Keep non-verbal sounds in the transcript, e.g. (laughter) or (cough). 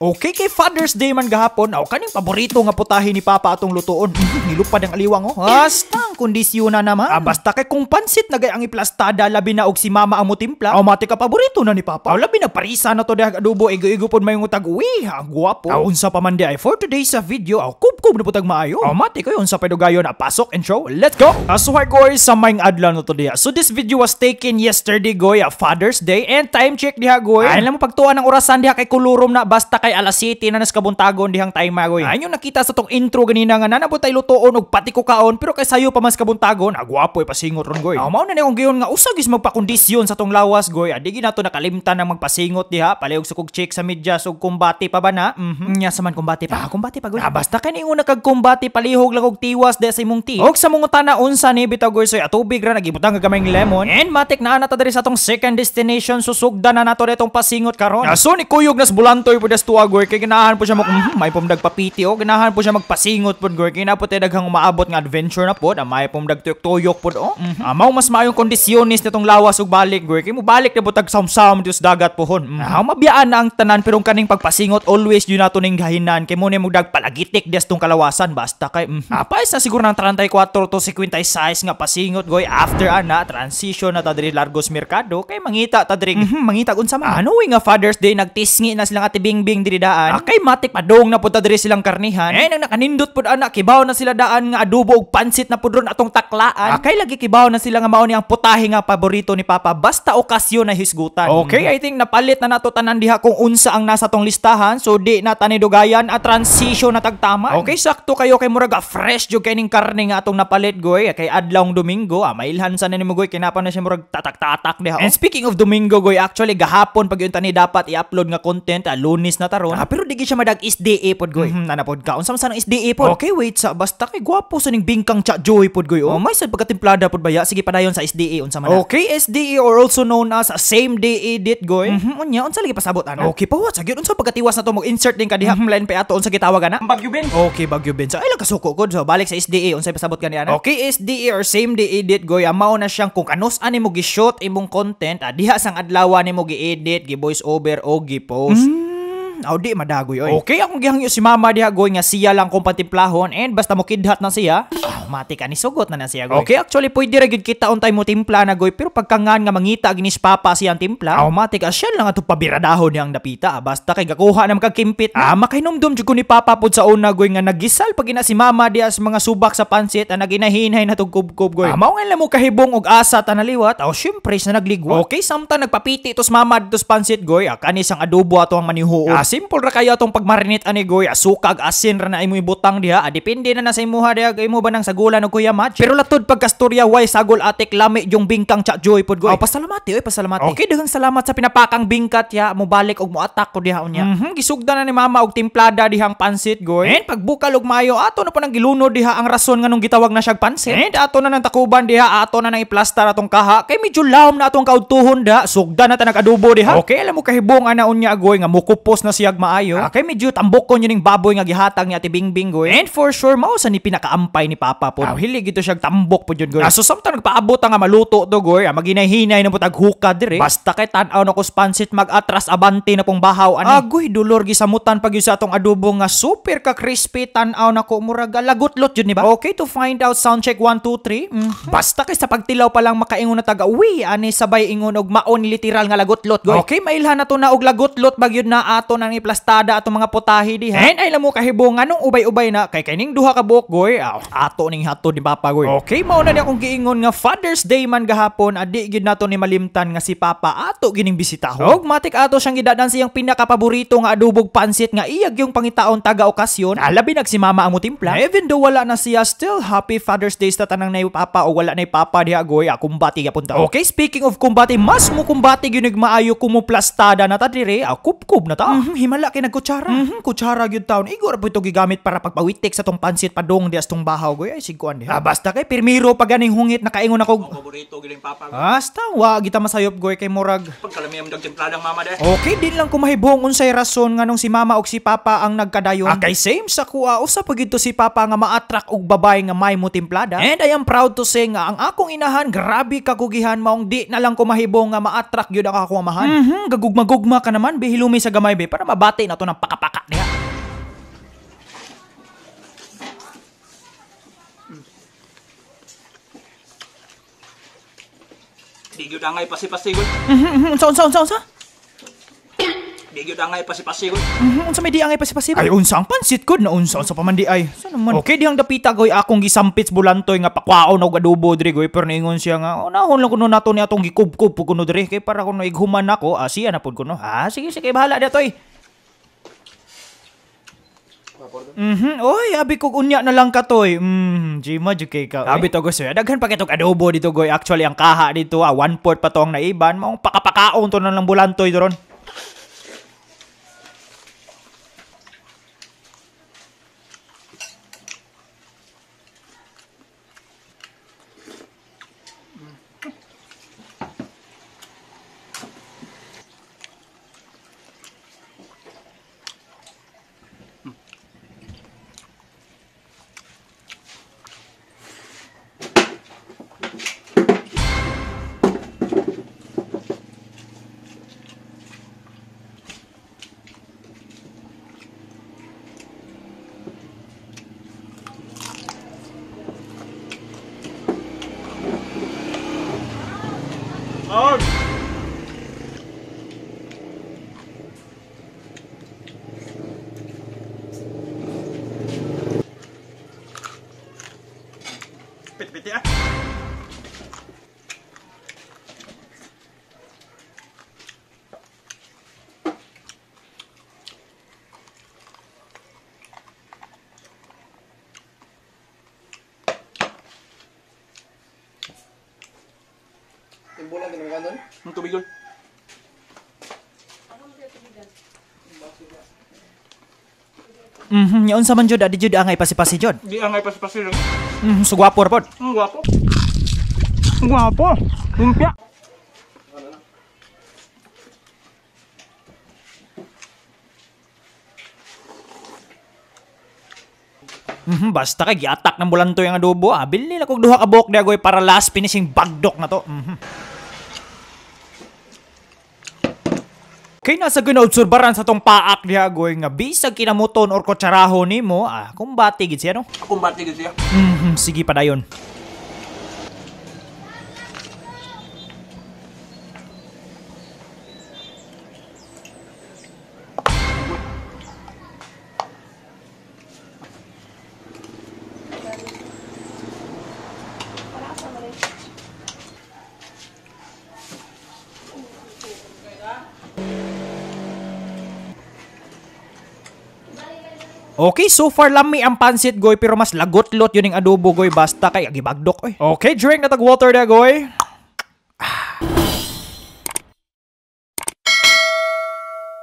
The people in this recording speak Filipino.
Okay kay Father's Day man gahapon, aw kaning paborito nga putahe ni Papa atong lutuon. (laughs) Nilupad ang aliwang oh. Astang kondisyon kondisyona naman. Ah, basta kay kung pansit na gay ang iplastada labi na og si Mama ang motimpla. Aw mati ka paborito na ni Papa. Aw labi na parisa na to dahag adubo, igo-igo pon may utag uwi. Ang guwapo. Aw unsa pa man di ay for today sa video aw kubkob na putag maayo. Aw mati kayo unsa pedo gayon na pasok and show. Let's go. Ah, so hi guys, sa maing adlaw na to dia. So this video was taken yesterday goy, Father's Day and time check diha goy. Ay mo pagtuan ang orasan diha kay kulurom na basta kay ay alas 7 na nas kabuntagon dihang tay magoy. Ayun ah. yung nakita sa tong intro ganina nga nanabot tay lutoon og pati ko kaon pero kay sayo pa mas kabuntagon agwapo ah, eh, pasingot ron goy. Amo ah. na ni giyon nga usag is magpakondisyon sa tong lawas goy. Adigi nato nakalimtan ang magpasingot diha paliog sa kog check sa media sug kumbati pa ba na? Mhm. Nya mm, sa man kumbati pa. Ah, kumbati pa goy. Ah, basta kani una kag kumbati palihog lang og tiwas de sa imong ti. Og sa mong tana unsa ni bitaw goy soy atubig ra nagibutang kag lemon. And matik na ana ta diri sa tong second destination susugdan na nato detong pasingot karon. Aso ni kuyog nas bulantoy pudas tuwa wa gor kay ginahan po siya mo hmm, may pumdag papiti o ginahan po siya magpasingot pod gor kay na po daghang umaabot nga adventure na pod may pumdag tuyok tuyok pod o mm-hmm. amaw mas maayong kondisyon kondisyonis nitong lawas ug balik gor kay mo balik na butag samsam dius dagat pohon mm mm-hmm. mabiaan na ang tanan pero kaning pagpasingot always yun nato ning gahinan kay mo ni mugdag palagitik dias tong kalawasan basta kay mm-hmm. ah, na siguro nang 34 to 56 nga pasingot goy after ana ah, transition na ta diri largos mercado kay mangita ta diri mm mm-hmm, mangita unsa man ano nga Father's Day nagtisngi na sila ati Bingbing gini daan. Akay matik padong na punta diri silang karnihan. Eh nang nakanindot pud ana kibaw na sila daan nga adobo og pansit na pud ron atong taklaan. Akay lagi kibaw na sila nga mao ni ang putahe nga paborito ni Papa basta okasyon na hisgutan. Okay, I think napalit na nato tanan diha kung unsa ang nasa tong listahan so di na tanidugayan at transition na tagtama. Okay, sakto kayo kay murag fresh jud kay ning karne nga atong napalit goy kay adlawng Domingo. Ah, mailhan sa nimo goy kinapa na siya murag tatak-tatak diha. And speaking of Domingo goy, actually gahapon pag yun tani dapat i-upload nga content, a ah, lunis na ta karon. Ah, pero di siya madag SDA pod goy. Mm, nanapod ka. Unsa man SDA pod? Okay, wait sa basta kay gwapo sa ning bingkang cha Joy pod goy. Oh, oh may sad pagkatimplada pod baya. Sige padayon sa SDA unsa man. Okay, SDA or also known as same day edit goy. mm unya unsa lagi pasabot ana? Okay pa what? Sa gyud unsa pagkatiwas na to mag insert din kadiha mm-hmm. line pa ato unsa gitawag ana? Bagyo bin. Okay, bagyo bin. Sa so, ilang kasuko ko so balik sa SDA unsa pasabot kani ana? Okay, SDA or same day edit goy. Amaw ah, na siyang kung kanos ani mo gi-shoot imong content adiha ah, sang adlaw nimo gi-edit, gi-voice over o gi-post. Mm-hmm. Aw oh, di madagoy oy. Okay akong gihangyo si mama diha goy nga siya lang kong patimplahon and basta mo kidhat na siya. Ah, mati ka ni sugot na na siya goy. Okay actually pwede ra gyud kita untay mo timpla na goy pero pagkangan nga mangita ginis papa siya ang timpla. Aw ah, mati ka siya lang ato pabiradahon yang dapita ah. basta kay gakuha na magkakimpit. Ah makainomdom jud ko ni papa pod sa una goy nga nagisal pag ina si mama diha sa mga subak sa pansit ang ah, naginahinay na tog kubkob goy. Ah, nga mo kahibong og asa tanaliwat. Oh syempre sa nagligwa. Okay samtang nagpapiti tos mama tos pansit goy ah, kanisang adobo ato ang manihuon. Ah, simple ra kayo atong pagmarinate ani goya. Sukag asin ra na imo ibutang diha. Ah, depende na na sa imuha diha imo ba nang sagulan og kuya match. Pero latud pagkastorya why sagol atik lami yung bingkang cha joy pod goy. Oh, pasalamati oy, pasalamati. Okay, daghang salamat sa pinapakang bingkat ya. Mo balik og mo attack ko diha unya. Mhm. Mm-hmm, gisugdan na ni mama og timplada dihang pansit goy. And pagbukal og mayo ato na pa nang giluno diha ang rason nga nung gitawag na siya pansit. And ato na nang takuban diha ato na nang iplastar atong kaha kay medyo lawm na atong kautuhon da. Sugdan na ta nagadubo diha. Okay, alam mo kahibong ana unya goy nga mukupos na pasiyag maayo. Ah, kay medyo tambok ko ning baboy nga gihatag ni Ate Bingbing goy. And for sure mao sa ni pinakaampay ni Papa po. Ah, hili gito siya tambok po jud goy. Ah, so sometimes nagpaabot nga maluto do goy, ah, maginahinay na mo tag hukad dire. Basta kay tan-aw na ko pansit mag abante na pong bahaw ani. Agoy ah, dulor gisamutan pag sa atong adobo nga super ka crispy tan-aw na ko murag ah, lagutlot jud ni ba. Okay to find out sound check 1 2 3. Mm-hmm. Basta kay sa pagtilaw pa lang makaingon na taga uwi ani sabay ingon og maon literal nga lagutlot goy. Okay mailhan na to na og lagutlot bagyod na ato na nang iplastada atong mga putahi di ha. And ay lamo kahibungan nung ubay-ubay na kay kaning duha ka buok goy. Aw, ah, ato ning hato ni Papa goy. Okay, mao na ni akong giingon nga Father's Day man gahapon adi gid nato ni malimtan nga si Papa ato gining bisitahon. Og matik ato siyang gidadan siyang pinakapaborito nga adubog pansit nga iyag yung pangitaon taga okasyon. Alabi ah, nag si mama ang mutimpla. Even though wala na siya still happy Father's Day sa tanang nay Papa o wala nay Papa diha goy. Akumbati ah, gyapon ta. Okay, speaking of kumbati, mas mo kumbati gyud maayo kumuplastada na ta dire. Akup-kup na ta. Mm-hmm himala kay nagkutsara. Mm-hmm, kutsara gyud taon. Igor po ito gigamit para pagpawitik sa tong pansit pa padong di astong bahaw goy ay sigkuan di. Ah, ah, basta kay pirmiro pa ganing hungit nakaingon ako. Oh, paborito giling papa. Basta wa gita masayop goy kay murag. Pagkalamiam dag templadang mama de. Okay din lang kumahibong unsay rason nganong si mama og si papa ang nagkadayon. Ah, kay same sa kuha o sa gito si papa nga ma-attract og babay nga may mo templada. And I am proud to say nga ang akong inahan grabe kakugihan maong di na lang kumahibong nga maatrak gyud ang akong amahan. Mhm, gagugmagugma ka naman bihilumi sa gamay be para mabati na to ng pakapaka niya. Digyod angay pasipasigod. Mm-hmm. Unsa, unsa, unsa, unsa? Digyod gud. Mhm. Unsa may di angay pasipasigod? Ay, unsa ang pansit gud na unsa, unsa pa man di ay. Sa naman? Okay, dihang dapita goy akong gisampits bulantoy nga pakwaon o gadubo diri goy. Pero ningon siya nga, oh, lang kuno nato ni atong gikubkub kuno diri. Kay para kuno ighuman nako ah, siya na po kuno. Ha ah, sige, sige, bahala datoy. Akordo? Mhm. Oy, abi kog unya na lang ka toy. Mm, Jima jud kay ka. Abi to gusto. Daghan pa kitog adobo dito goy. Actually ang kaha dito, ah, one port pa to ang naiban. Maong pakapakaon to na lang bulantoy doron. Wala nun? Ang tubig doon. Mhm, yaon sa man jud adi jud angay pasi-pasi Di angay pasi-pasi lang. Mhm, so gwapo pod. Mm, gwapo. Gwapo. Lumpia. Mm-hmm, basta kay giatak ng bulantoy ang adobo. Ah. Bili nila kog duha ka buhok agoy para last finishing bagdok na to. Mm-hmm. Kay nasa ginaudsurbaran sa tong paak niya goy nga bisag kinamuton or kutsarahon nimo, ah, kumbati gid siya no. Kumbati gid siya. Mm -hmm, sige pa dayon. Okay, so far lami ang pansit goy pero mas lagot-lot yun yung adobo goy basta kay agibagdok oy. Okay, drink na tag water da goy.